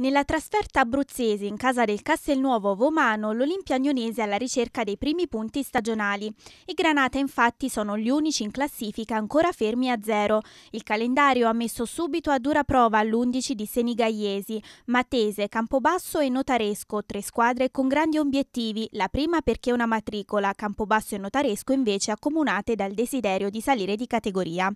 Nella trasferta abruzzese in casa del Castelnuovo Vomano, l'Olimpia Agnonese è alla ricerca dei primi punti stagionali. I Granata infatti sono gli unici in classifica ancora fermi a zero. Il calendario ha messo subito a dura prova l'11 di Senigallesi, Matese, Campobasso e Notaresco, tre squadre con grandi obiettivi, la prima perché una matricola, Campobasso e Notaresco invece accomunate dal desiderio di salire di categoria.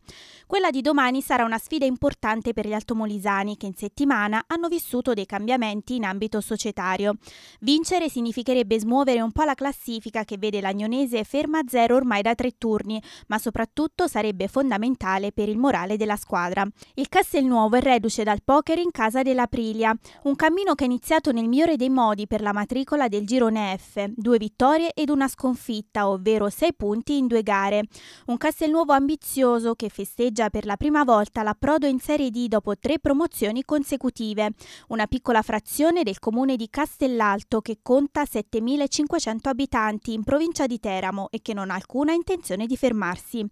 Quella di domani sarà una sfida importante per gli altomolisani che in settimana hanno vissuto dei cambiamenti in ambito societario. Vincere significherebbe smuovere un po' la classifica che vede l'Agnonese ferma a zero ormai da tre turni, ma soprattutto sarebbe fondamentale per il morale della squadra. Il Castelnuovo è reduce dal poker in casa dell'Aprilia, un cammino che è iniziato nel migliore dei modi per la matricola del girone F, due vittorie ed una sconfitta, ovvero sei punti in due gare. Un Castelnuovo ambizioso che festeggia per la prima volta l'approdo in Serie D dopo tre promozioni consecutive, una una piccola frazione del comune di Castellalto che conta 7.500 abitanti in provincia di Teramo e che non ha alcuna intenzione di fermarsi.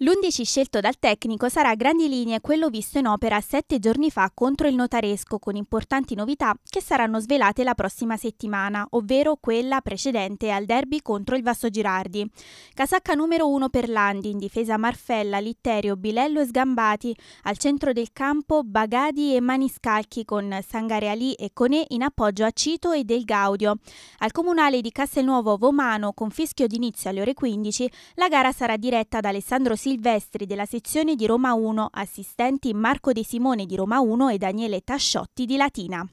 L'11 scelto dal tecnico sarà a grandi linee quello visto in opera sette giorni fa contro il notaresco con importanti novità che saranno svelate la prossima settimana, ovvero quella precedente al derby contro il Vasso Girardi. Casacca numero 1 per Landi, in difesa Marfella, Litterio, Bilello e Sgambati, al centro del campo Bagadi e Maniscalchi con Sangare Ali e Conè in appoggio a Cito e Del Gaudio. Al comunale di Castelnuovo Vomano con fischio d'inizio alle ore 15 la gara sarà diretta da Alessandro Silvio Silvestri della sezione di Roma 1, assistenti Marco De Simone di Roma 1 e Daniele Tasciotti di Latina.